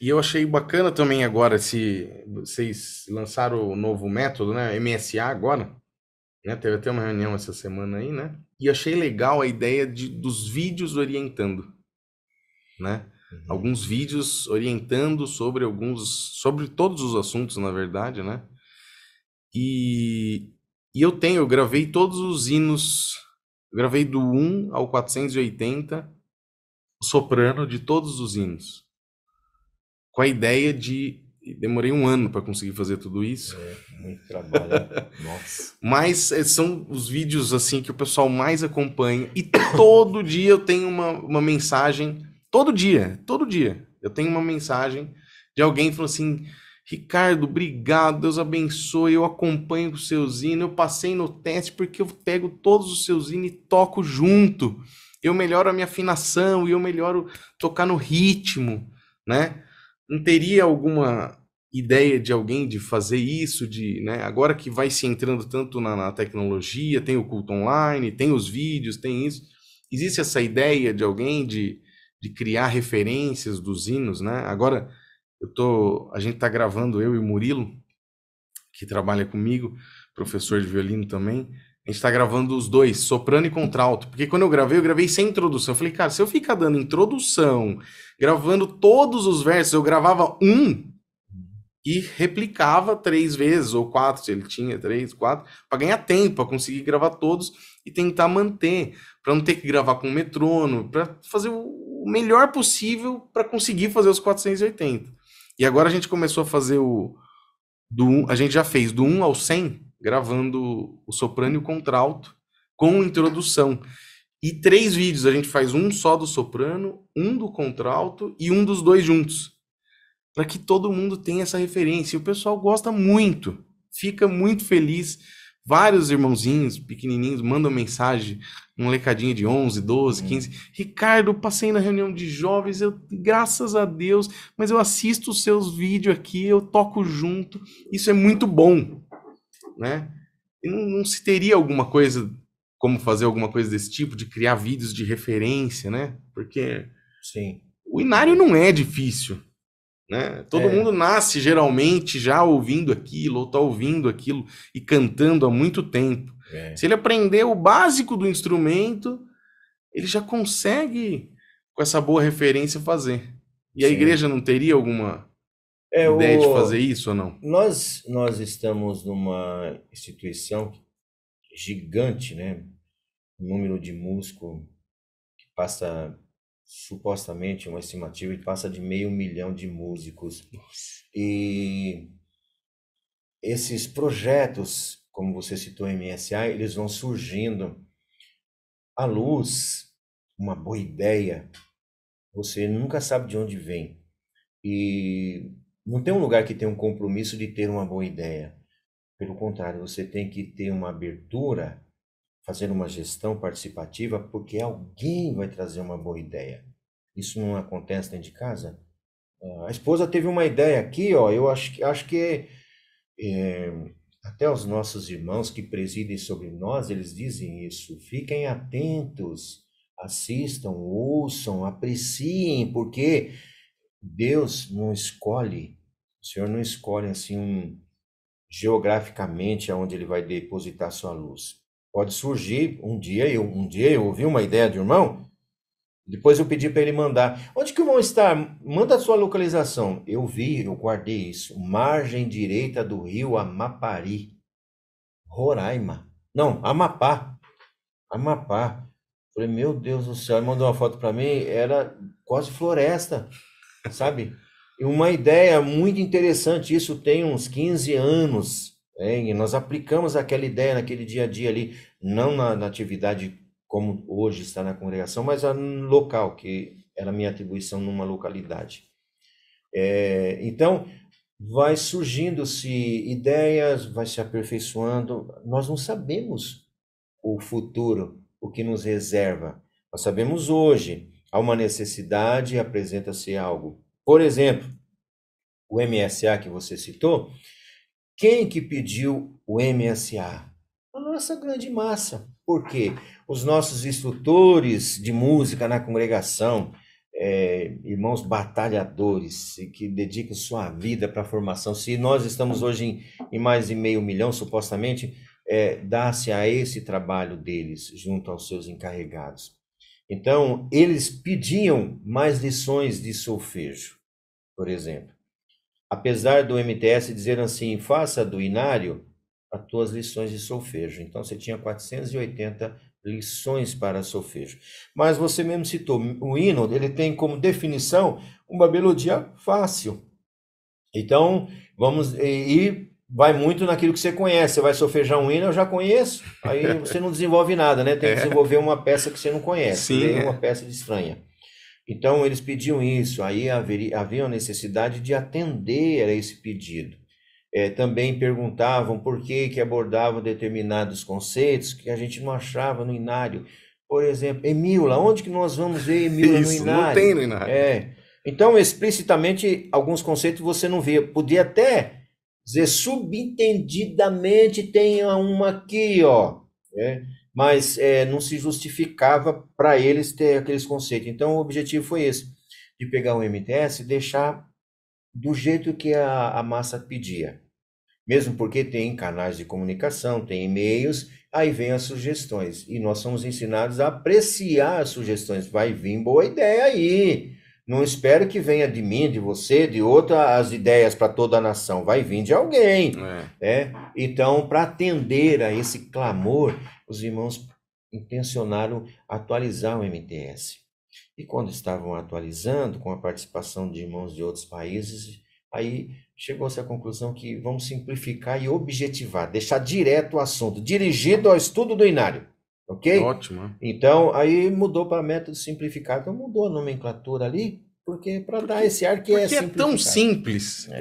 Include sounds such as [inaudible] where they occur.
E eu achei bacana também agora se vocês lançaram o novo método, né? MSA agora. Né? Teve até uma reunião essa semana aí, né? E achei legal a ideia de, dos vídeos orientando, né? Uhum. Alguns vídeos orientando sobre alguns, sobre todos os assuntos, na verdade, né? E, e eu tenho, eu gravei todos os hinos, gravei do 1 ao 480, soprano de todos os hinos com a ideia de. Demorei um ano para conseguir fazer tudo isso. É, muito trabalho. Né? [laughs] Nossa. Mas eh, são os vídeos assim que o pessoal mais acompanha. E todo [coughs] dia eu tenho uma, uma mensagem. Todo dia, todo dia. Eu tenho uma mensagem de alguém falando assim: Ricardo, obrigado, Deus abençoe, eu acompanho o seu zine, eu passei no teste porque eu pego todos os seus zine e toco junto. Eu melhoro a minha afinação e eu melhoro tocar no ritmo, né? não teria alguma ideia de alguém de fazer isso, de, né, agora que vai se entrando tanto na, na, tecnologia, tem o culto online, tem os vídeos, tem isso, existe essa ideia de alguém de, de criar referências dos hinos, né? Agora eu tô, a gente está gravando eu e o Murilo, que trabalha comigo, professor de violino também, a gente tá gravando os dois, soprano e contralto. Porque quando eu gravei, eu gravei sem introdução. Eu falei, cara, se eu ficar dando introdução, gravando todos os versos, eu gravava um e replicava três vezes, ou quatro, se ele tinha três, quatro, para ganhar tempo, para conseguir gravar todos e tentar manter, para não ter que gravar com metrônomo, para fazer o melhor possível para conseguir fazer os 480. E agora a gente começou a fazer o. Do, a gente já fez do 1 ao 100 gravando o soprano e o contralto com introdução. E três vídeos, a gente faz um só do soprano, um do contralto e um dos dois juntos. Para que todo mundo tenha essa referência. E o pessoal gosta muito, fica muito feliz. Vários irmãozinhos pequenininhos mandam mensagem, um lecadinho de 11, 12, 15. Ricardo, passei na reunião de jovens, eu, graças a Deus, mas eu assisto os seus vídeos aqui, eu toco junto. Isso é muito bom né? E não, não se teria alguma coisa, como fazer alguma coisa desse tipo, de criar vídeos de referência, né? Porque Sim. o inário não é difícil, né? Todo é. mundo nasce geralmente já ouvindo aquilo, ou tá ouvindo aquilo e cantando há muito tempo. É. Se ele aprender o básico do instrumento, ele já consegue, com essa boa referência, fazer. E Sim. a igreja não teria alguma é, ideia o... de fazer isso ou não? Nós, nós estamos numa instituição gigante, né? O número de músicos que passa supostamente uma estimativa e passa de meio milhão de músicos e esses projetos como você citou MSA eles vão surgindo à luz uma boa ideia você nunca sabe de onde vem e não tem um lugar que tem um compromisso de ter uma boa ideia. Pelo contrário, você tem que ter uma abertura, fazer uma gestão participativa, porque alguém vai trazer uma boa ideia. Isso não acontece dentro de casa? Ah, a esposa teve uma ideia aqui, ó, eu acho, acho que é, até os nossos irmãos que presidem sobre nós, eles dizem isso. Fiquem atentos, assistam, ouçam, apreciem, porque Deus não escolhe, o Senhor não escolhe assim um, geograficamente aonde ele vai depositar sua luz. Pode surgir um dia, eu, um dia eu ouvi uma ideia de um irmão, depois eu pedi para ele mandar. Onde que vão estar? Manda a sua localização. Eu vi, eu guardei isso. Margem direita do rio Amapari, Roraima. Não, Amapá. Amapá. Falei, meu Deus do céu. Ele mandou uma foto para mim, era quase floresta sabe? Uma ideia muito interessante, isso tem uns 15 anos, hein? e nós aplicamos aquela ideia naquele dia a dia ali, não na, na atividade como hoje está na congregação, mas no local, que era minha atribuição numa localidade. É, então, vai surgindo-se ideias, vai se aperfeiçoando. Nós não sabemos o futuro, o que nos reserva. Nós sabemos hoje, há uma necessidade e apresenta-se algo. Por exemplo, o MSA que você citou, quem que pediu o MSA? A nossa grande massa. Por quê? Os nossos instrutores de música na congregação, é, irmãos batalhadores que dedicam sua vida para a formação. Se nós estamos hoje em, em mais de meio milhão, supostamente, é, dá-se a esse trabalho deles junto aos seus encarregados. Então, eles pediam mais lições de solfejo, por exemplo. Apesar do MTS dizer assim, faça do inário as tuas lições de solfejo. Então, você tinha 480 lições para solfejo. Mas você mesmo citou, o hino, ele tem como definição uma melodia fácil. Então, vamos e vai muito naquilo que você conhece. Você vai sofejar um hino, eu já conheço. Aí [laughs] você não desenvolve nada, né? Tem que é. desenvolver uma peça que você não conhece, Sim, né? é. uma peça de estranha. Então eles pediam isso, aí haveria, havia a necessidade de atender a esse pedido. É, também perguntavam por que, que abordavam determinados conceitos que a gente não achava no Inário. Por exemplo, Emila, onde que nós vamos ver Emília no Inário? Não tem no Inário. É. Então, explicitamente, alguns conceitos você não via. Podia até dizer, subentendidamente tem uma aqui, ó, né? mas é, não se justificava para eles ter aqueles conceitos. Então, o objetivo foi esse, de pegar o MTS e deixar do jeito que a, a massa pedia. Mesmo porque tem canais de comunicação, tem e-mails, aí vem as sugestões. E nós somos ensinados a apreciar as sugestões. Vai vir boa ideia aí, não espero que venha de mim, de você, de outra, as ideias para toda a nação. Vai vir de alguém. É. Né? Então, para atender a esse clamor, os irmãos intencionaram atualizar o MTS. E quando estavam atualizando, com a participação de irmãos de outros países, aí chegou-se à conclusão que vamos simplificar e objetivar, deixar direto o assunto, dirigido ao estudo do Inário. Ok? Ótimo. É. Então, aí mudou para método simplificado. Então, mudou a nomenclatura ali, porque para dar esse ar que porque é, é tão simples. É.